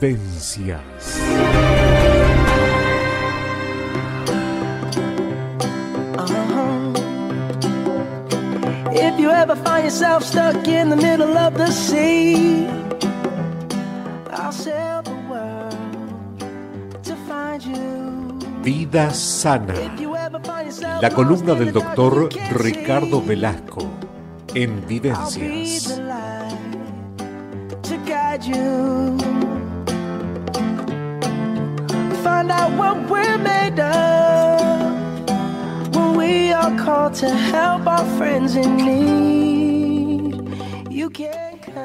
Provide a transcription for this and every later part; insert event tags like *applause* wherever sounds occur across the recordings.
vivencias. Uh-huh. If you ever find yourself stuck in the middle of the sea, I'll sail the world to find you. Vida sana. La columna del doctor Ricardo Velasco en Vivencias. you find out what we're made of when we are called to help our friends in need. You can.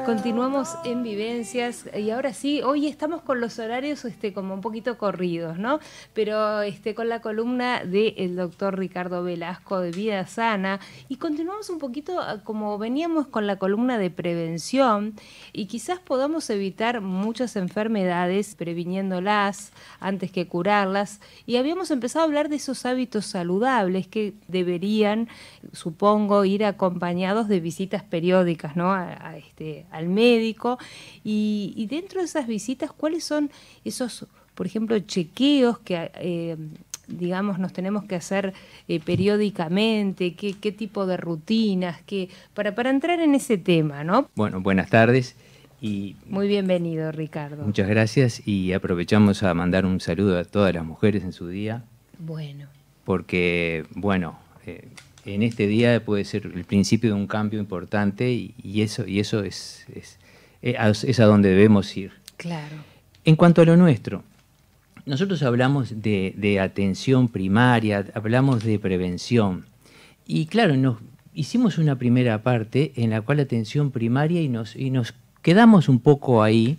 Continuamos en vivencias y ahora sí, hoy estamos con los horarios este, como un poquito corridos, ¿no? Pero este, con la columna del doctor Ricardo Velasco de Vida Sana y continuamos un poquito ah, como veníamos con la columna de prevención y quizás podamos evitar muchas enfermedades previniéndolas antes que curarlas y habíamos empezado a hablar de esos hábitos saludables que deberían, supongo, ir acompañados de visitas periódicas, ¿no? a este, al médico. Y, dentro de esas visitas, ¿cuáles son esos, por ejemplo, chequeos que... Eh, digamos, nos tenemos que hacer eh, periódicamente, qué, tipo de rutinas, qué, para, para entrar en ese tema, ¿no? Bueno, buenas tardes. Y Muy bienvenido, Ricardo. Muchas gracias y aprovechamos a mandar un saludo a todas las mujeres en su día. Bueno. Porque, bueno, eh, en este día puede ser el principio de un cambio importante y, eso, y eso es, eh, es, a donde debemos ir. Claro. En cuanto a lo nuestro, nosotros hablamos de, atención primaria, hablamos de prevención. Y claro, nos hicimos una primera parte en la cual atención primaria y nos, nos quedamos un poco ahí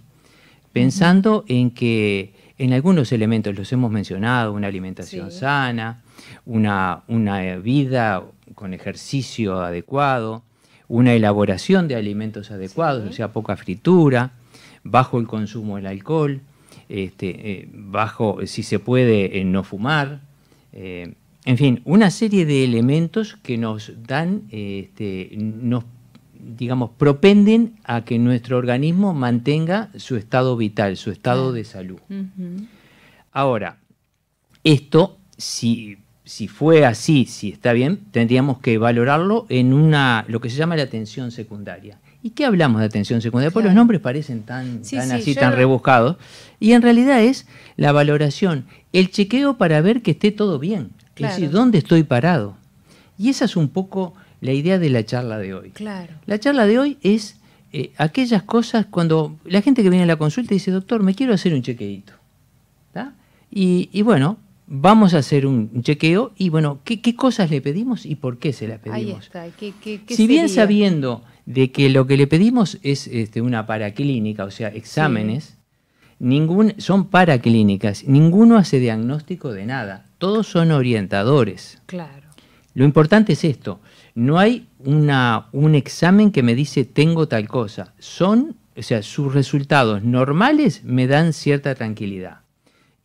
pensando en que en algunos elementos los hemos mencionado, una alimentación sana, una, una vida con ejercicio adecuado, una elaboración de alimentos adecuados, o sea, poca fritura, bajo el consumo del alcohol, este, eh, bajo, si se puede, eh, no fumar, eh, en fin, una serie de elementos que nos dan, este, nos, digamos, propenden a que nuestro organismo mantenga su estado vital, su estado de salud. Ahora, esto, si si fue así, si está bien, tendríamos que valorarlo en una, lo que se llama la atención secundaria. ¿Y qué hablamos de atención secundaria? Pues los nombres parecen tan, así, tan rebuscados. Y en realidad es la valoración, el chequeo para ver que esté todo bien. Es decir, ¿dónde estoy parado? Y esa es un poco la idea de la charla de hoy. La charla de hoy es eh, aquellas cosas cuando la gente que viene a la consulta dice, doctor, me quiero hacer un chequeito. y bueno, vamos a hacer un chequeo y bueno, ¿qué, cosas le pedimos y por qué se las pedimos? Ahí está. si bien sabiendo de que lo que le pedimos es este, una paraclínica, o sea, exámenes, son paraclínicas, ninguno hace diagnóstico de nada, todos son orientadores. Claro. Lo importante es esto, no hay una, un examen que me dice tengo tal cosa, son, o sea, sus resultados normales me dan cierta tranquilidad.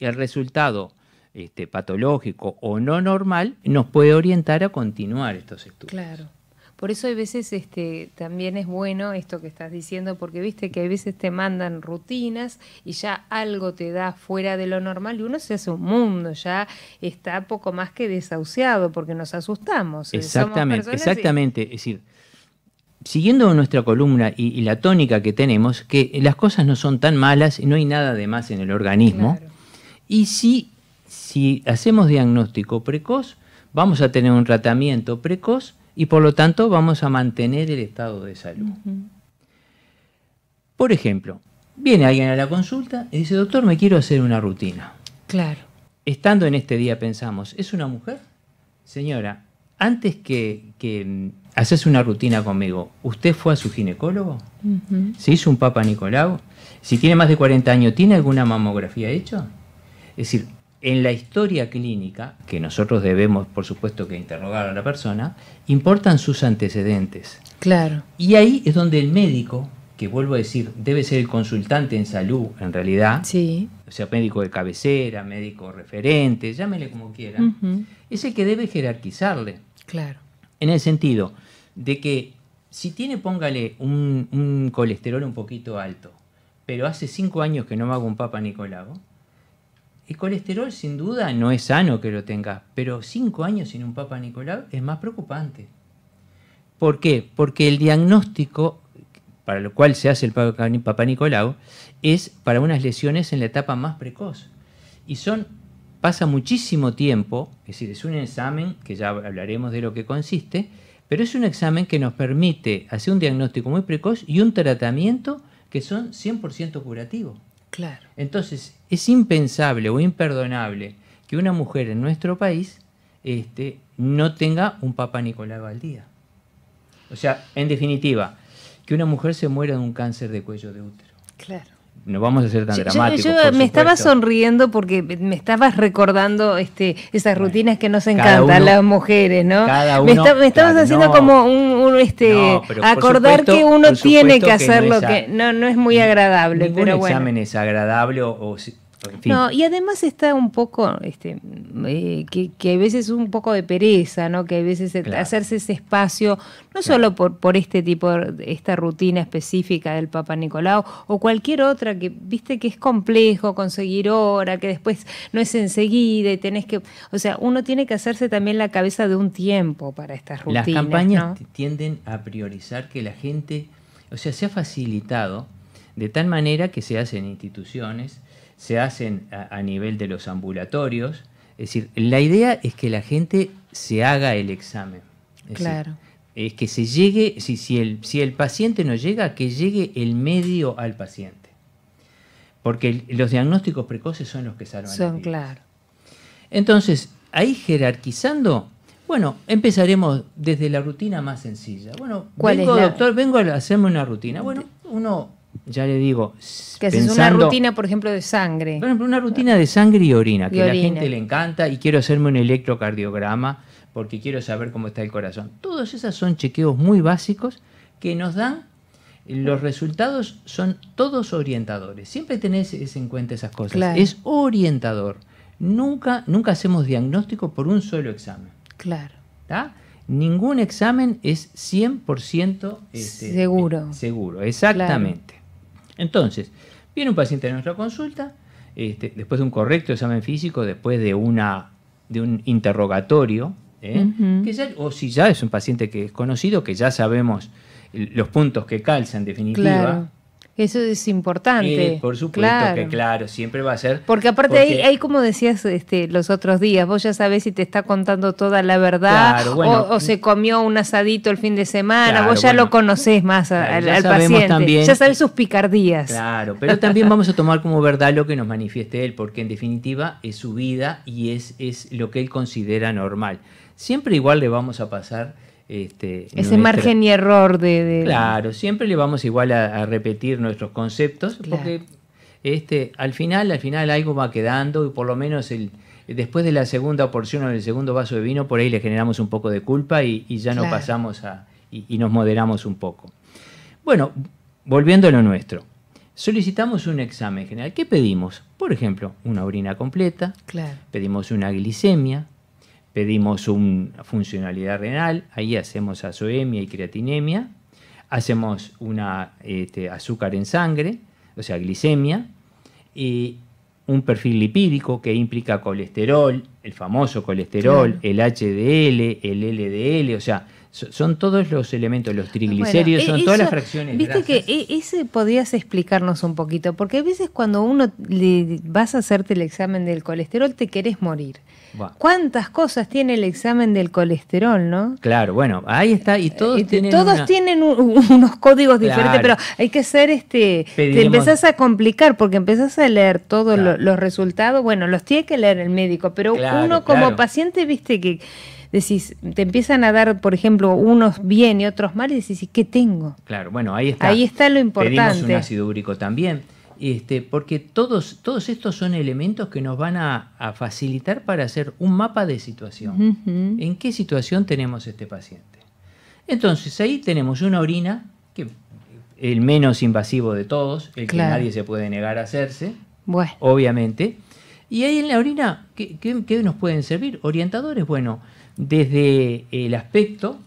El resultado este, patológico o no normal, nos puede orientar a continuar estos estudios. Claro. Por eso hay veces este, también es bueno esto que estás diciendo, porque viste que a veces te mandan rutinas y ya algo te da fuera de lo normal y uno se hace un mundo, ya está poco más que desahuciado porque nos asustamos. Eh, exactamente, exactamente. Es decir, siguiendo nuestra columna y, la tónica que tenemos, que las cosas no son tan malas, no hay nada de más en el organismo. Y si si hacemos diagnóstico precoz, vamos a tener un tratamiento precoz y por lo tanto vamos a mantener el estado de salud. Por ejemplo, viene alguien a la consulta y dice, doctor, me quiero hacer una rutina. Claro. Estando en este día pensamos, ¿es una mujer? Señora, antes que, que mm, haces una rutina conmigo, ¿usted fue a su ginecólogo? ¿Se hizo un papa Nicolau? Si tiene más de 40 años, ¿tiene alguna mamografía hecha? Es decir, en la historia clínica, que nosotros debemos, por supuesto, que interrogar a la persona, importan sus antecedentes. Claro. Y ahí es donde el médico, que vuelvo a decir, debe ser el consultante en salud, en realidad, sí. o sea, médico de cabecera, médico referente, llámele como quiera, es el que debe jerarquizarle. Claro. En el sentido de que si tiene, póngale un, un colesterol un poquito alto, pero hace cinco años que no me hago un Papa Nicolau, el colesterol sin duda no es sano que lo tenga, pero cinco años sin un Papa Nicolau es más preocupante. ¿Por qué? Porque el diagnóstico para lo cual se hace el Papa Nicolau es para unas lesiones en la etapa más precoz. Y son, pasa muchísimo tiempo, es decir, es un examen, que ya hablaremos de lo que consiste, pero es un examen que nos permite hacer un diagnóstico muy precoz y un tratamiento que son 100% curativo. Claro. Entonces, es impensable o imperdonable que una mujer en nuestro país este, no tenga un Papa Nicolás Valdía. O sea, en definitiva, que una mujer se muera de un cáncer de cuello de útero. Claro no vamos a ser tan yo, dramáticos. Yo, me estaba sonriendo porque me estabas recordando este, esas rutinas que nos encantan las mujeres, ¿no? me, estabas haciendo como un, este acordar que uno tiene que hacer no lo que no no es muy agradable, pero bueno. es agradable o, no, y además está un poco, este, eh, que, a veces un poco de pereza, ¿no? Que a veces hacerse ese espacio, no solo por, por este tipo, esta rutina específica del Papa Nicolau o cualquier otra que, viste, que es complejo conseguir hora, que después no es enseguida y tenés que, o sea, uno tiene que hacerse también la cabeza de un tiempo para estas rutinas. Las campañas tienden a priorizar que la gente, o sea, se ha facilitado de tal manera que se hacen instituciones, se hacen a, nivel de los ambulatorios. Es decir, la idea es que la gente se haga el examen. claro. es que se llegue, si, el, paciente no llega, que llegue el medio al paciente. Porque los diagnósticos precoces son los que salvan Son, claro. Entonces, ahí jerarquizando, bueno, empezaremos desde la rutina más sencilla. Bueno, ¿Cuál doctor, vengo a hacerme una rutina. Bueno, uno ya le digo. Que haces una rutina, por ejemplo, de sangre. Por una rutina de sangre y orina, que a la gente le encanta y quiero hacerme un electrocardiograma porque quiero saber cómo está el corazón. Todos esos son chequeos muy básicos que nos dan los resultados son todos orientadores. Siempre tenés en cuenta esas cosas. Es orientador. Nunca, nunca hacemos diagnóstico por un solo examen. Claro. Ningún examen es 100% este, seguro. Eh, seguro, exactamente. Entonces, viene un paciente a nuestra consulta, este, después de un correcto examen físico, después de, de un interrogatorio, ¿eh? o si ya es un paciente que es conocido, que ya sabemos los puntos que calzan en definitiva, eso es importante. Eh, por supuesto que claro, siempre va a ser. Porque aparte ahí como decías este, los otros días, vos ya sabés si te está contando toda la verdad o, se mm. comió un asadito el fin de semana, vos ya lo conocés más al, paciente, también, ya sabés sus picardías. Claro, pero también vamos a tomar como verdad lo que nos manifieste él, porque en definitiva es su vida y es, es lo que él considera normal. Siempre igual le vamos a pasar este, Ese margen y error de, Claro, siempre le vamos igual a, repetir nuestros conceptos, porque este, al final, al final algo va quedando, y por lo menos el, después de la segunda porción o del segundo vaso de vino, por ahí le generamos un poco de culpa y, ya no pasamos a. Y, nos moderamos un poco. Bueno, volviendo a lo nuestro. Solicitamos un examen general. ¿Qué pedimos? Por ejemplo, una orina completa, pedimos una glicemia, pedimos una funcionalidad renal, ahí hacemos azoemia y creatinemia, hacemos una este, azúcar en sangre, o sea, glicemia, y un perfil lipídico que implica colesterol, el famoso colesterol, el HDL, el LDL, o sea, son todos los elementos, los triglicéridos, son e todas las fracciones. Viste que e, ese podías explicarnos un poquito, porque a veces cuando uno vas a hacerte el examen del colesterol te querés morir. ¿Cuántas cosas tiene el examen del colesterol, no? Claro, bueno, ahí está y todos eh, tienen todos tienen unos códigos diferentes, pero hay que ser este te empezás a complicar porque empezás a leer todos los, resultados, bueno, los tiene que leer el médico, pero uno como paciente, viste que decís, te empiezan a dar, por ejemplo, unos bien y otros mal, y decís, qué tengo? Claro, bueno, ahí está. Ahí está lo importante. Pedimos un ácido úrico también. Este, porque todos, todos estos son elementos que nos van a, facilitar para hacer un mapa de situación. ¿En qué situación tenemos este paciente? Entonces ahí tenemos una orina, que el menos invasivo de todos, el que nadie se puede negar a hacerse, bueno. obviamente. Y ahí en la orina, ¿qué, nos pueden servir? Orientadores, bueno, desde el aspecto,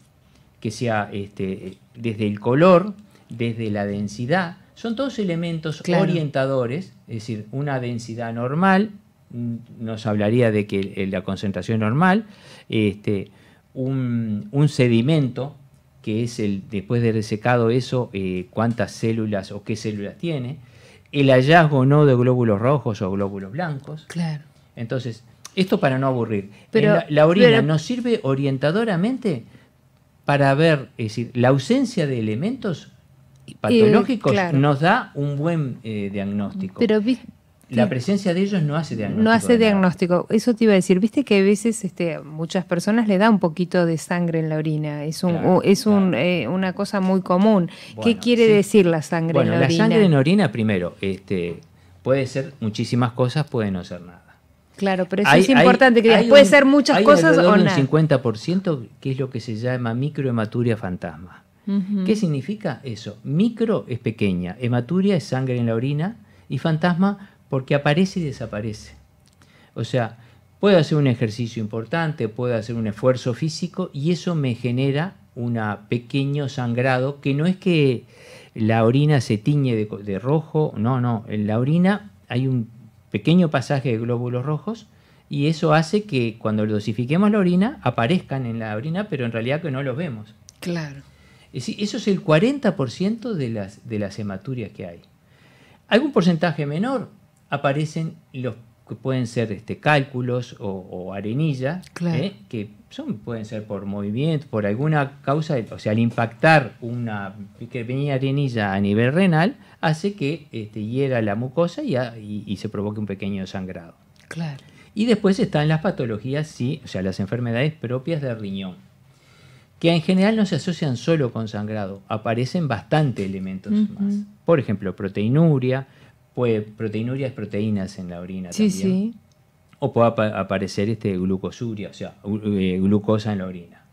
que sea este, desde el color, desde la densidad, son todos elementos orientadores, es decir, una densidad normal, mm, nos hablaría de que la concentración normal, este, un, sedimento, que es el, después de resecado eso, eh, cuántas células o qué células tiene, el hallazgo no de glóbulos rojos o glóbulos blancos. Claro. Entonces, esto para no aburrir. Pero, la, orina nos sirve orientadoramente para ver, es decir, la ausencia de elementos patológicos nos da un buen eh, diagnóstico. Pero, la presencia de ellos no hace diagnóstico. No hace diagnóstico. Eso te iba a decir. Viste que a veces este, muchas personas le da un poquito de sangre en la orina. Es, es eh, una cosa muy común. ¿Qué quiere decir la sangre en la, orina? La sangre en orina, primero, este, puede ser muchísimas cosas, puede no ser nada. Claro, pero eso es importante, que puede ser muchas cosas o nada. Hay un 50% que es lo que se llama microhematuria fantasma. ¿Qué significa eso? Micro es pequeña, hematuria es sangre en la orina y fantasma porque aparece y desaparece. O sea, puedo hacer un ejercicio importante, puedo hacer un esfuerzo físico y eso me genera un pequeño sangrado que no es que la orina se tiñe de, rojo, no, no, en la orina hay un pequeño pasaje de glóbulos rojos y eso hace que cuando dosifiquemos la orina aparezcan en la orina, pero en realidad que no los vemos. Claro. Es eso es el 40% de las, de las hematurias que hay. Hay un porcentaje menor aparecen los que pueden ser este, cálculos o, arenillas ¿eh? que pueden ser por movimiento, por alguna causa, o sea, al impactar una pequeña arenilla a nivel renal, hace que este, hiera la mucosa y, ah, se provoque un pequeño sangrado. Y después están las patologías, sí, o sea, las enfermedades propias del riñón, que en general no se asocian solo con sangrado, aparecen bastante elementos más. Por ejemplo, proteinuria, Puede, proteinuria es proteínas en la orina también. Sí. O puede aparecer este glucosuria, o sea, eh, glucosa en la orina.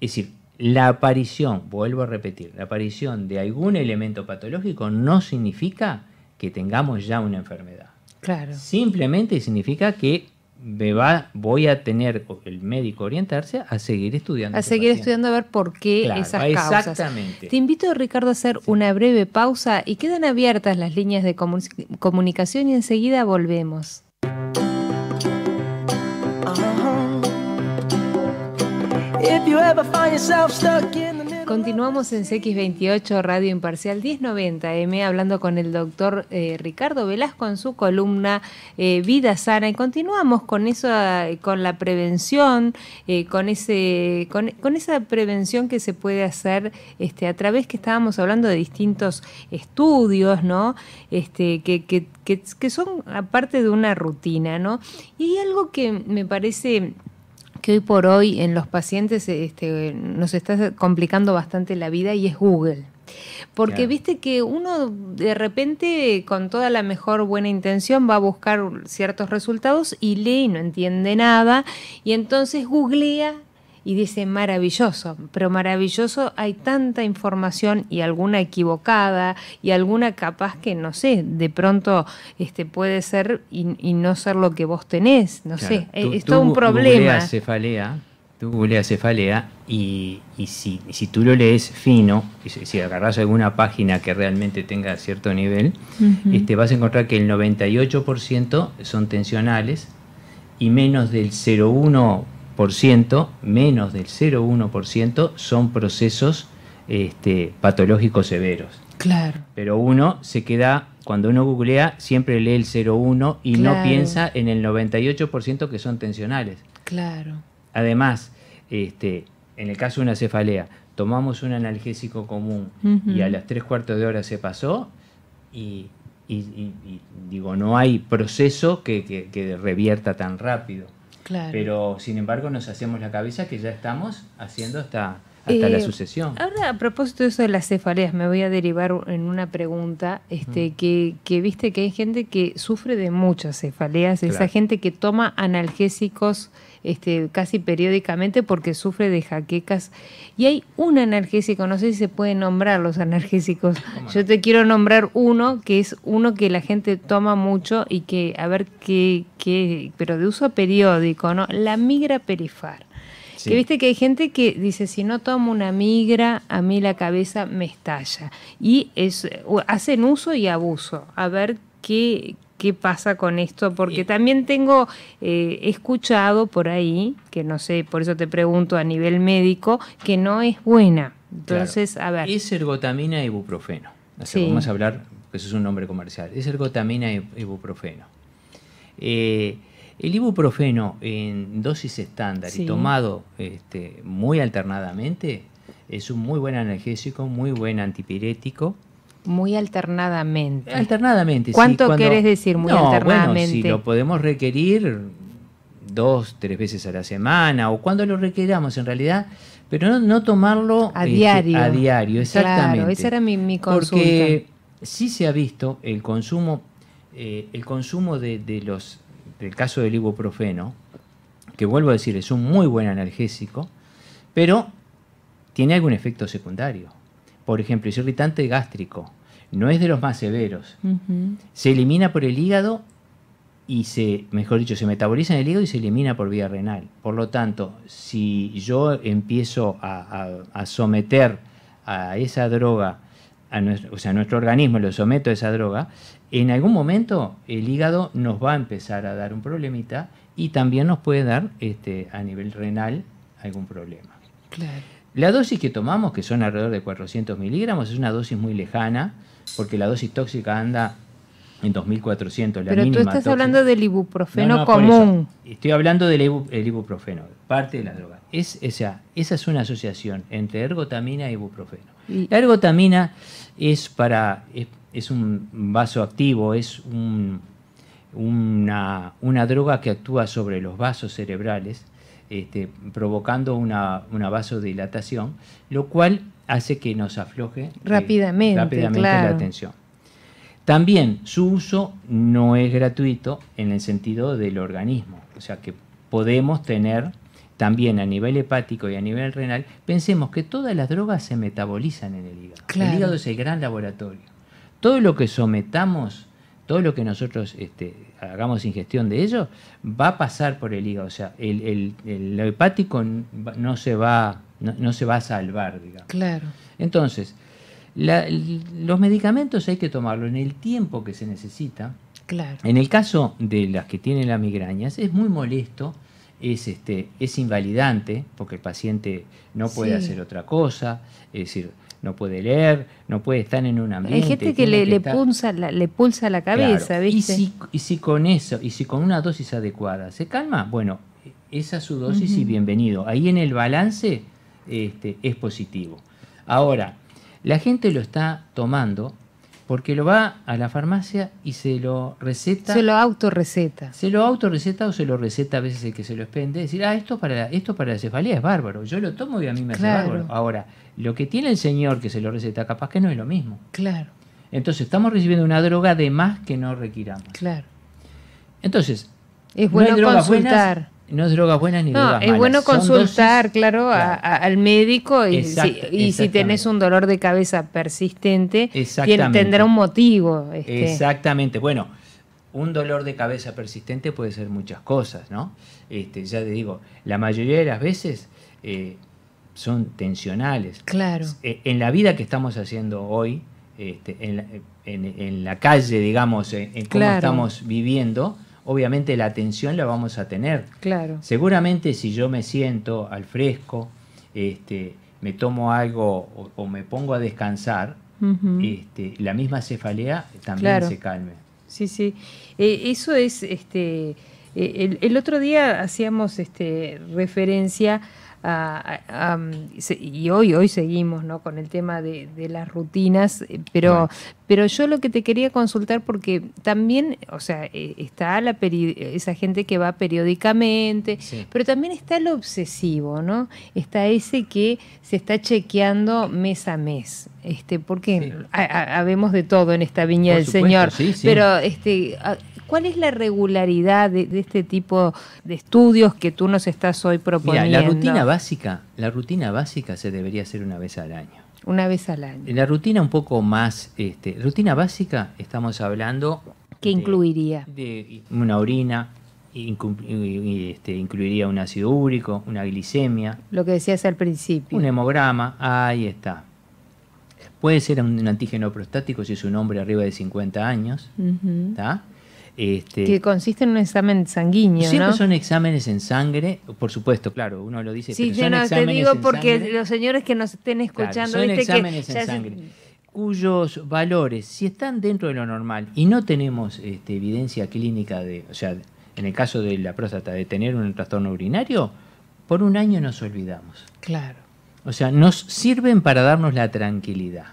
Es decir, la aparición, vuelvo a repetir, la aparición de algún elemento patológico no significa que tengamos ya una enfermedad. Claro. Simplemente significa que me va, voy a tener el médico orientarse a seguir estudiando. A este seguir estudiando a ver por qué esas causas. Exactamente. Te invito, Ricardo, a hacer una breve pausa y quedan abiertas las líneas de comunicación y enseguida volvemos. Uh-huh. Continuamos en CX28 Radio Imparcial 1090M hablando con el doctor eh, Ricardo Velasco en su columna eh, Vida Sana y continuamos con eso, con la prevención, eh, con, ese, con, esa prevención que se puede hacer este, a través que estábamos hablando de distintos estudios, ¿no? Este, que, son aparte de una rutina, ¿no? Y algo que me parece que hoy por hoy en los pacientes este, nos está complicando bastante la vida y es Google. Porque viste que uno de repente con toda la mejor buena intención va a buscar ciertos resultados y lee y no entiende nada y entonces googlea y dice maravilloso, pero maravilloso hay tanta información y alguna equivocada y alguna capaz que no sé, de pronto este puede ser y, no ser lo que vos tenés, no sé, eh, es todo un problema. cefalea, tú googleas cefalea y, si, si, tú lo lees fino, si, si agarras alguna página que realmente tenga cierto nivel, este, vas a encontrar que el 98% son tensionales y menos del 0,1% menos del 0,1% son procesos este, patológicos severos. Claro. Pero uno se queda, cuando uno googlea, siempre lee el 0,1 y no piensa en el 98% que son tensionales. Claro. Además, este, en el caso de una cefalea, tomamos un analgésico común y a las tres cuartos de hora se pasó y, digo, no hay proceso que revierta tan rápido. Pero sin embargo nos hacemos la cabeza que ya estamos haciendo hasta, hasta la eh, sucesión. Ahora, a propósito de eso de las cefaleas, me voy a derivar en una pregunta, este, mm. que, que, viste que hay gente que sufre de muchas cefaleas, esa gente que toma analgésicos este, casi periódicamente porque sufre de jaquecas. Y hay un analgésico, no sé si se pueden nombrar los analgésicos. Yo te quiero nombrar uno, que es uno que la gente toma mucho y que, a ver qué, pero de uso periódico, ¿no? La migra perifar. Que viste que hay gente que dice, si no tomo una migra, a mí la cabeza me estalla. Y es, hacen uso y abuso. A ver qué, qué pasa con esto, porque también tengo eh, escuchado por ahí, que no sé, por eso te pregunto a nivel médico, que no es buena. Entonces, a ver. Es ergotamina e ibuprofeno. así Vamos a hablar, porque eso es un nombre comercial. Es ergotamina e ibuprofeno. Eh, el ibuprofeno en dosis estándar y tomado este, muy alternadamente es un muy buen analgésico, muy buen antipirético muy alternadamente. Alternadamente. ¿Cuánto sí, querés decir muy alternadamente? Bueno, si lo podemos requerir dos, tres veces a la semana o cuando lo requeramos en realidad, pero no, tomarlo a este, diario. A diario, exactamente. esa era mi, mi consulta. Porque sí se ha visto el consumo, eh, el consumo de, los, del caso del ibuprofeno, que vuelvo a decir, es un muy buen analgésico, pero tiene algún efecto secundario por ejemplo, es irritante gástrico, no es de los más severos. Se elimina por el hígado y se, mejor dicho, se metaboliza en el hígado y se elimina por vía renal. Por lo tanto, si yo empiezo a, someter a esa droga, o sea, a nuestro organismo lo someto a esa droga, en algún momento el hígado nos va a empezar a dar un problemita y también nos puede dar este, a nivel renal algún problema. Claro. La dosis que tomamos, que son alrededor de 400 miligramos, es una dosis muy lejana, porque la dosis tóxica anda en 2400. La Pero tú estás hablando del ibuprofeno común. Estoy hablando del ibuprofeno, parte de la droga. Es, esa, esa es una asociación entre ergotamina e ibuprofeno. La ergotamina es, para, es, un vaso activo, es un, una droga que actúa sobre los vasos cerebrales este, provocando una, vasodilatación, lo cual hace que nos afloje eh, rápidamente, la tensión. También su uso no es gratuito en el sentido del organismo, o sea que podemos tener también a nivel hepático y a nivel renal, pensemos que todas las drogas se metabolizan en el hígado. El hígado es el gran laboratorio. Todo lo que sometamos, todo lo que nosotros este, hagamos ingestión de ellos, va a pasar por el hígado. O sea, el, hepático no se, va, no, se va a salvar, Claro. Entonces, los medicamentos hay que tomarlos en el tiempo que se necesita. Claro. En el caso de las que tienen las migrañas, es muy molesto, es, este, es invalidante, porque el paciente no puede hacer otra cosa. Es decir, no puede leer, no puede estar en un ambiente. Hay gente que, le, pulsa la, le pulsa la cabeza, ¿viste? Y si, con eso, y si con una dosis adecuada se calma, bueno, esa es su dosis y bienvenido. Ahí en el balance este, es positivo. Ahora, la gente lo está tomando porque lo va a la farmacia y se lo receta. Se lo autorreceta. Se lo autorreceta o se lo receta a veces el que se lo expende. decir, ah, esto para, esto para la cefalea es bárbaro. Yo lo tomo y a mí me hace bárbaro. Ahora, lo que tiene el señor que se lo receta, capaz que no es lo mismo. Claro. Entonces, estamos recibiendo una droga de más que no requiramos. Claro. Entonces, es bueno consultar no es drogas buenas ni drogas malas. Es bueno consultar, claro, al médico y, si, tenés un dolor de cabeza persistente, quien tendrá un motivo. Este. Exactamente. Bueno, un dolor de cabeza persistente puede ser muchas cosas, ¿no? Este, ya te digo, la mayoría de las veces eh, son tensionales. Claro. Eh, en la vida que estamos haciendo hoy, este, en, la, calle, digamos, eh, en, cómo estamos viviendo, obviamente la atención la vamos a tener. Claro. Seguramente si yo me siento al fresco, este, me tomo algo o, me pongo a descansar, este, la misma cefalea también se calme. Sí, sí. Eh, eso es, este, eh, el, otro día hacíamos este, referencia y hoy, hoy seguimos ¿no? con el tema de, las rutinas, eh, pero, pero yo lo que te quería consultar, porque también, o sea, eh, está la esa gente que va periódicamente, pero también está el obsesivo, ¿no? Está ese que se está chequeando mes a mes. Este, porque habemos de todo en esta viña del Señor, pero este, ¿Cuál es la regularidad de, este tipo de estudios que tú nos estás hoy proponiendo? la rutina básica, la rutina básica se debería hacer una vez al año. Una vez al año. La rutina un poco más, este, rutina básica, estamos hablando. ¿Qué incluiría? una orina, este, incluiría un ácido úrico, una glicemia. Lo que decías al principio. Un hemograma, ahí está. Puede ser un, antígeno prostático si es un hombre arriba de 50 años. ¿está? Este, que consiste en un examen sanguíneo. Siempre ¿no? son exámenes en sangre, por supuesto, claro, uno lo dice. Sí, yo no te digo porque los señores que nos estén escuchando, son exámenes en sangre. cuyos valores, si están dentro de lo normal y no tenemos este, evidencia clínica de, o sea, en el caso de la próstata, de tener un trastorno urinario, por un año nos olvidamos. Claro. O sea, nos sirven para darnos la tranquilidad.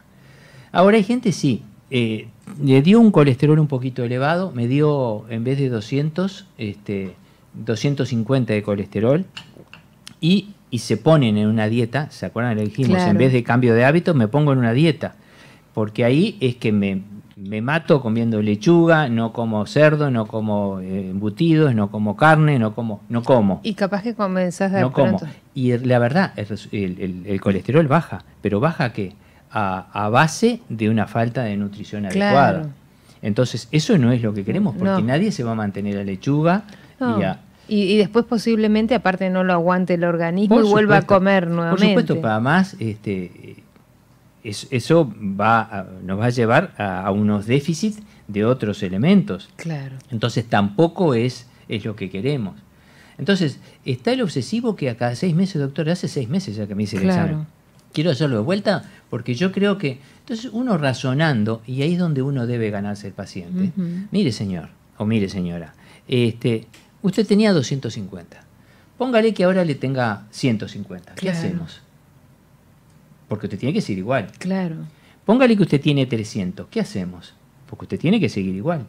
Ahora hay gente, sí, eh, le dio un colesterol un poquito elevado, me dio en vez de 200, este, 250 de colesterol y, se ponen en una dieta, ¿se acuerdan? Le dijimos, en vez de cambio de hábitos me pongo en una dieta, porque ahí es que me, mato comiendo lechuga, no como cerdo, no como eh, embutidos, no como carne, no como, no como. Y capaz que comenzás de no Como. Y la verdad, el, el, el colesterol baja, pero baja qué? a, base de una falta de nutrición adecuada. Entonces, eso no es lo que queremos, porque nadie se va a mantener a lechuga y después posiblemente, aparte, no lo aguante el organismo y vuelva a comer nuevamente. Por supuesto, para más, este, eso va nos va a llevar a, unos déficits de otros elementos. Claro. Entonces tampoco es, es lo que queremos. Entonces, está el obsesivo que a cada seis meses, doctor, hace seis meses ya que me hice el claro quiero hacerlo de vuelta porque yo creo que... Entonces uno razonando, y ahí es donde uno debe ganarse el paciente. Mire señor, o mire señora, este, usted tenía 250. Póngale que ahora le tenga 150. ¿Qué hacemos? Porque usted tiene que seguir igual. Claro. Póngale que usted tiene 300. ¿Qué hacemos? Porque usted tiene que seguir igual.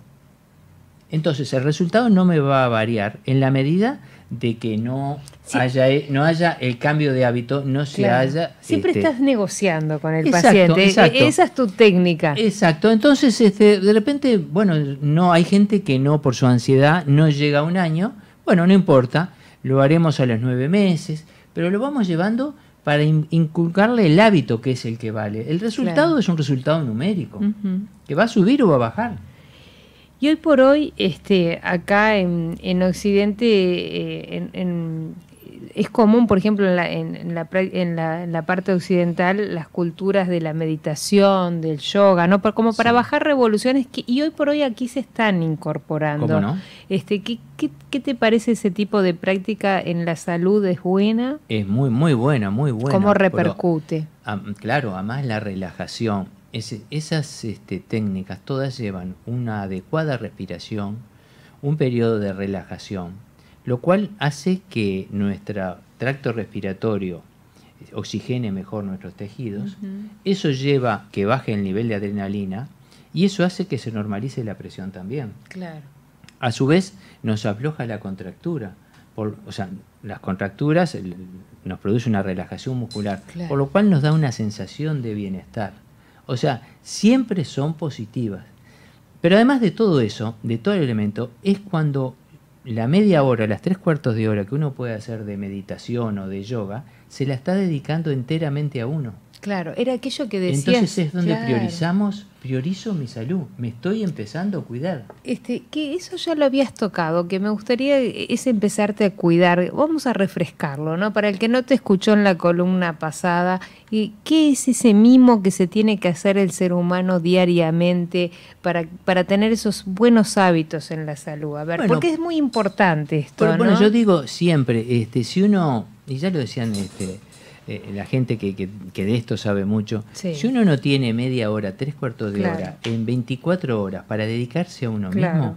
Entonces el resultado no me va a variar en la medida de que no haya no haya el cambio de hábito, no se haya. Siempre este estás negociando con el paciente. E-, esa es tu técnica. Exacto. Entonces, este, de repente, bueno, no hay gente que no por su ansiedad no llega a un año. Bueno, no importa, lo haremos a los nueve meses, pero lo vamos llevando para inculcarle el hábito que es el que vale. El resultado es un resultado numérico, que va a subir o va a bajar. Y hoy por hoy, este, acá en, Occidente, eh, es común, por ejemplo, en la, en, la, parte occidental, las culturas de la meditación, del yoga, ¿no? Como para bajar revoluciones, y hoy por hoy aquí se están incorporando. ¿Cómo no? este, ¿qué, qué, qué, te parece ese tipo de práctica en la salud? ¿Es buena? Es muy, muy buena, muy buena. ¿Cómo repercute? claro, además la relajación esas este, técnicas todas llevan una adecuada respiración, un periodo de relajación, lo cual hace que nuestro tracto respiratorio oxigene mejor nuestros tejidos. Eso lleva que baje el nivel de adrenalina y eso hace que se normalice la presión también. Claro. A su vez, nos afloja la contractura. o sea, las contracturas nos produce una relajación muscular, por lo cual nos da una sensación de bienestar. O sea, siempre son positivas. Pero además de todo eso, de todo el elemento, es cuando la media hora, las tres cuartos de hora que uno puede hacer de meditación o de yoga, se la está dedicando enteramente a uno. Claro, era aquello que decías. Entonces es donde priorizamos, priorizo mi salud, me estoy empezando a cuidar. Este, que eso ya lo habías tocado, que me gustaría eh, es empezarte a cuidar. Vamos a refrescarlo, ¿no? Para el que no te escuchó en la columna pasada, ¿qué es ese mimo que se tiene que hacer el ser humano diariamente para, para tener esos buenos hábitos en la salud? A ver, porque es muy importante esto. Bueno, yo digo siempre, este, si uno, y ya lo decían este, eh, la gente que, de esto sabe mucho, si uno no tiene media hora, tres cuartos de hora, en 24 horas para dedicarse a uno mismo,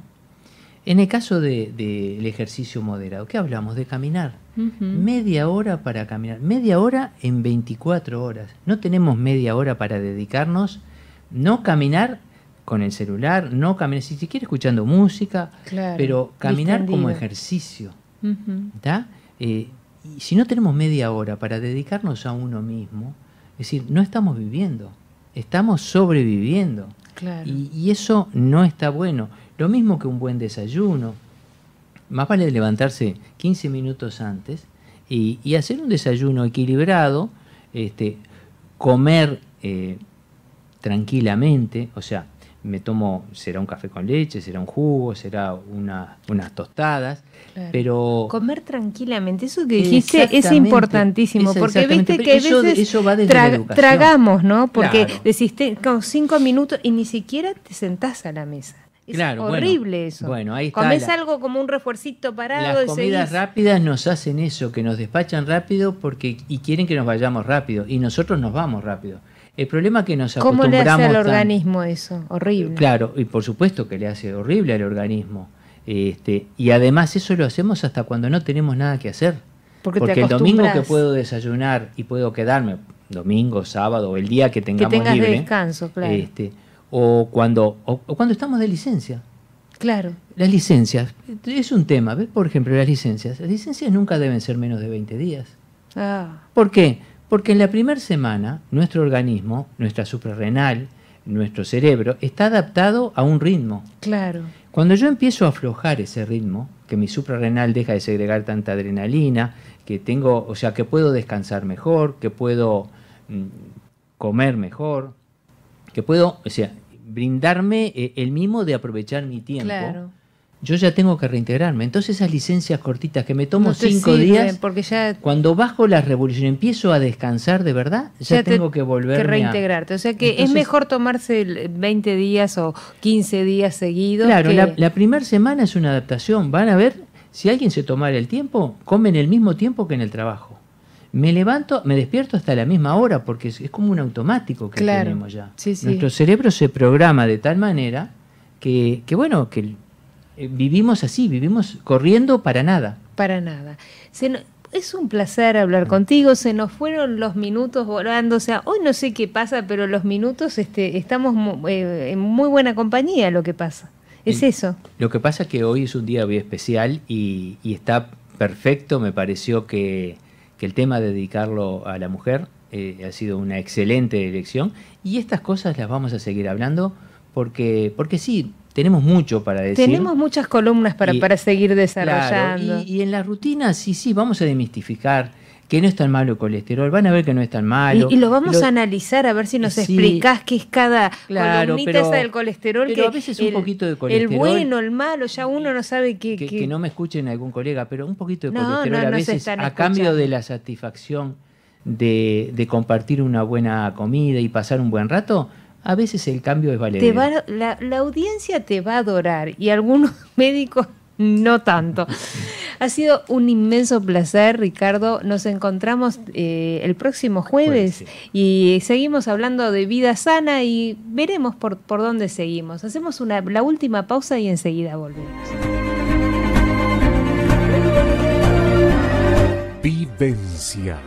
en el caso del de, ejercicio moderado, ¿qué hablamos? De caminar. Media hora para caminar. Media hora en 24 horas. No tenemos media hora para dedicarnos, no caminar con el celular, no caminar, si siquiera escuchando música, pero caminar como ejercicio. ¿está? Eh, y si no tenemos media hora para dedicarnos a uno mismo, es decir, no estamos viviendo, estamos sobreviviendo. Y, eso no está bueno. Lo mismo que un buen desayuno. Más vale levantarse 15 minutos antes y, hacer un desayuno equilibrado, este, comer eh, tranquilamente, o sea, me tomo, será un café con leche, será un jugo, será una, unas tostadas, pero... Comer tranquilamente, eso que dijiste es importantísimo, porque viste que eso, veces va desde tragamos, ¿no? Porque deciste con cinco minutos y ni siquiera te sentás a la mesa. Es horrible eso. Bueno, ahí está Comés algo como un refuercito parado. Las comidas rápidas nos hacen eso, que nos despachan rápido porque y quieren que nos vayamos rápido y nosotros nos vamos rápido. El problema que nos acostumbramos... ¿Cómo le hace al organismo eso? Horrible. Claro, y por supuesto que le hace horrible al organismo. Este, y además eso lo hacemos hasta cuando no tenemos nada que hacer. Porque, Porque el domingo que puedo desayunar y puedo quedarme, domingo, sábado, el día que tengamos que tengas descanso, claro. Este, o cuando cuando estamos de licencia. Claro. Las licencias es un tema, ¿ves? Por ejemplo, las licencias. Las licencias nunca deben ser menos de 20 días. Ah. ¿Por qué? Porque en la primera semana nuestro organismo, nuestra suprarrenal, nuestro cerebro está adaptado a un ritmo. Claro. Cuando yo empiezo a aflojar ese ritmo, que mi suprarrenal deja de segregar tanta adrenalina, que tengo, o sea, que puedo descansar mejor, que puedo mm, comer mejor, que puedo, o sea, brindarme eh, el mimo de aprovechar mi tiempo. Claro yo ya tengo que reintegrarme. Entonces esas licencias cortitas que me tomo cinco días, porque ya cuando bajo la revolución empiezo a descansar de verdad, ya, tengo que volver a reintegrarte. O sea que es mejor tomarse 20 días o 15 días seguidos. Claro, la, primera semana es una adaptación. Van a ver, si alguien se tomara el tiempo, come en el mismo tiempo que en el trabajo. Me levanto, me despierto hasta la misma hora porque es, como un automático que tenemos ya. Nuestro cerebro se programa de tal manera que, que bueno, que eh, vivimos así, vivimos corriendo para nada. Para nada. Se es un placer hablar contigo, se nos fueron los minutos volando, o sea, hoy no sé qué pasa, pero los minutos este, estamos eh, en muy buena compañía lo que pasa. Es eso. Lo que pasa es que hoy es un día muy especial y, está perfecto, me pareció que, el tema de dedicarlo a la mujer eh, ha sido una excelente elección y estas cosas las vamos a seguir hablando porque, porque sí, tenemos mucho para decir. Tenemos muchas columnas para, para seguir desarrollando. y, en la rutina, sí, sí, vamos a demistificar que no es tan malo el colesterol, van a ver que no es tan malo. Y, lo vamos a analizar a ver si nos explicás qué es cada claro, del colesterol. que a veces el, un poquito de colesterol. El bueno, el malo, ya uno no sabe qué... Que, no me escuchen algún colega, pero un poquito de colesterol a veces a cambio de la satisfacción de compartir una buena comida y pasar un buen rato, a veces el cambio es valedero. la, audiencia te va a adorar y algunos *laughs* médicos no tanto. ha sido un inmenso placer, Ricardo. Nos encontramos eh, el próximo jueves, y seguimos hablando de vida sana y veremos por, por dónde seguimos. Hacemos la última pausa y enseguida volvemos. Vivencias.